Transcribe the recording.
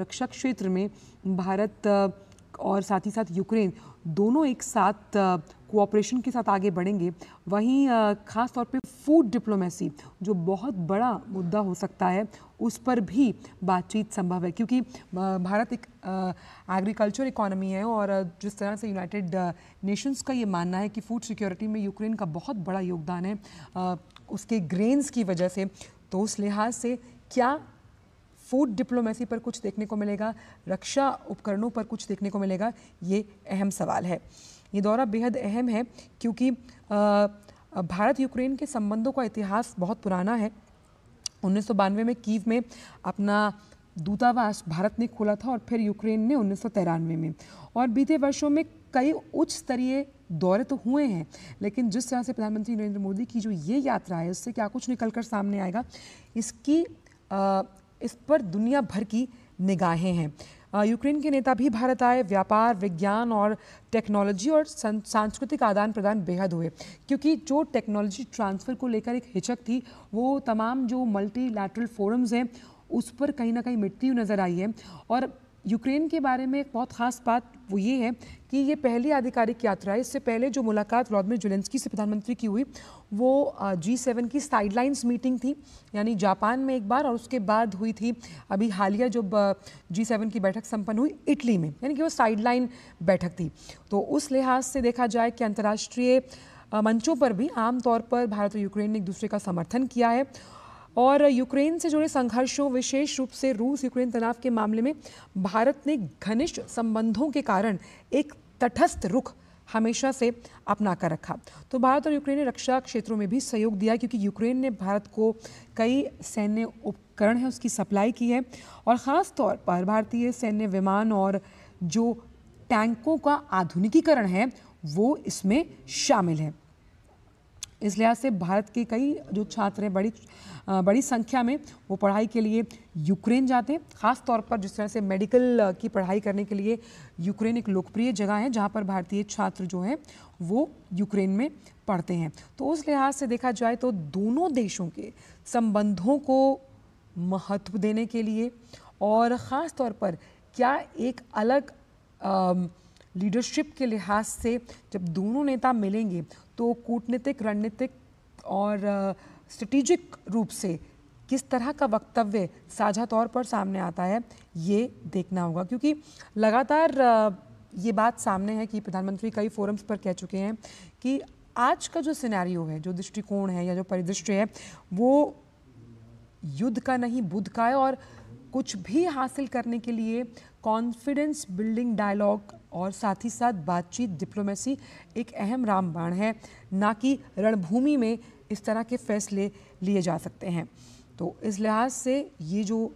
रक्षा क्षेत्र में भारत और साथ ही साथ यूक्रेन दोनों एक साथ कोऑपरेशन के साथ आगे बढ़ेंगे वहीं ख़ास तौर पे फूड डिप्लोमेसी जो बहुत बड़ा मुद्दा हो सकता है उस पर भी बातचीत संभव है क्योंकि भारत एक एग्रीकल्चर इकोनॉमी है और जिस तरह से यूनाइटेड नेशंस का ये मानना है कि फूड सिक्योरिटी में यूक्रेन का बहुत बड़ा योगदान है उसके ग्रेन्स की वजह से तो उस लिहाज से क्या फूड डिप्लोमेसी पर कुछ देखने को मिलेगा रक्षा उपकरणों पर कुछ देखने को मिलेगा ये अहम सवाल है ये दौरा बेहद अहम है क्योंकि भारत यूक्रेन के संबंधों का इतिहास बहुत पुराना है उन्नीस में कीव में अपना दूतावास भारत ने खोला था और फिर यूक्रेन ने उन्नीस में और बीते वर्षों में कई उच्च स्तरीय दौरे तो हुए हैं लेकिन जिस तरह से प्रधानमंत्री नरेंद्र मोदी की जो ये यात्रा है उससे क्या कुछ निकल कर सामने आएगा इसकी इस पर दुनिया भर की निगाहें हैं यूक्रेन के नेता भी भारत आए व्यापार विज्ञान और टेक्नोलॉजी और सांस्कृतिक आदान प्रदान बेहद हुए क्योंकि जो टेक्नोलॉजी ट्रांसफ़र को लेकर एक हिचक थी वो तमाम जो मल्टी फोरम्स हैं उस पर कहीं ना कहीं मिटती हुई नज़र आई है और यूक्रेन के बारे में एक बहुत ख़ास बात वो ये है कि ये पहली आधिकारिक यात्रा है इससे पहले जो मुलाकात व्लादिमिर जुलेंसकी से प्रधानमंत्री की हुई वो जी सेवन की साइडलाइंस मीटिंग थी यानी जापान में एक बार और उसके बाद हुई थी अभी हालिया जब जी सेवन की बैठक संपन्न हुई इटली में यानी कि वो साइडलाइन बैठक थी तो उस लिहाज से देखा जाए कि अंतर्राष्ट्रीय मंचों पर भी आमतौर पर भारत और यूक्रेन ने एक दूसरे का समर्थन किया है और यूक्रेन से जुड़े संघर्षों विशेष रूप से रूस यूक्रेन तनाव के मामले में भारत ने घनिष्ठ संबंधों के कारण एक तटस्थ रुख हमेशा से अपना कर रखा तो भारत और यूक्रेन ने रक्षा क्षेत्रों में भी सहयोग दिया क्योंकि यूक्रेन ने भारत को कई सैन्य उपकरण है उसकी सप्लाई की है और ख़ास तौर पर भारतीय सैन्य विमान और जो टैंकों का आधुनिकीकरण है वो इसमें शामिल है इस लिहाज से भारत के कई जो छात्र हैं बड़ी बड़ी संख्या में वो पढ़ाई के लिए यूक्रेन जाते हैं ख़ास तौर पर जिस तरह से मेडिकल की पढ़ाई करने के लिए यूक्रेन एक लोकप्रिय जगह है जहाँ पर भारतीय छात्र जो हैं वो यूक्रेन में पढ़ते हैं तो उस लिहाज से देखा जाए तो दोनों देशों के संबंधों को महत्व देने के लिए और ख़ास तौर पर क्या एक अलग लीडरशिप के लिहाज से जब दोनों नेता मिलेंगे तो कूटनीतिक रणनीतिक और स्ट्रेटिजिक रूप से किस तरह का वक्तव्य साझा तौर पर सामने आता है ये देखना होगा क्योंकि लगातार ये बात सामने है कि प्रधानमंत्री कई फोरम्स पर कह चुके हैं कि आज का जो सिनेरियो है जो दृष्टिकोण है या जो परिदृश्य है वो युद्ध का नहीं बुद्ध का है और कुछ भी हासिल करने के लिए कॉन्फिडेंस बिल्डिंग डायलॉग और साथ ही साथ बातचीत डिप्लोमेसी एक अहम रामबाण है ना कि रणभूमि में इस तरह के फैसले लिए जा सकते हैं तो इस लिहाज से ये जो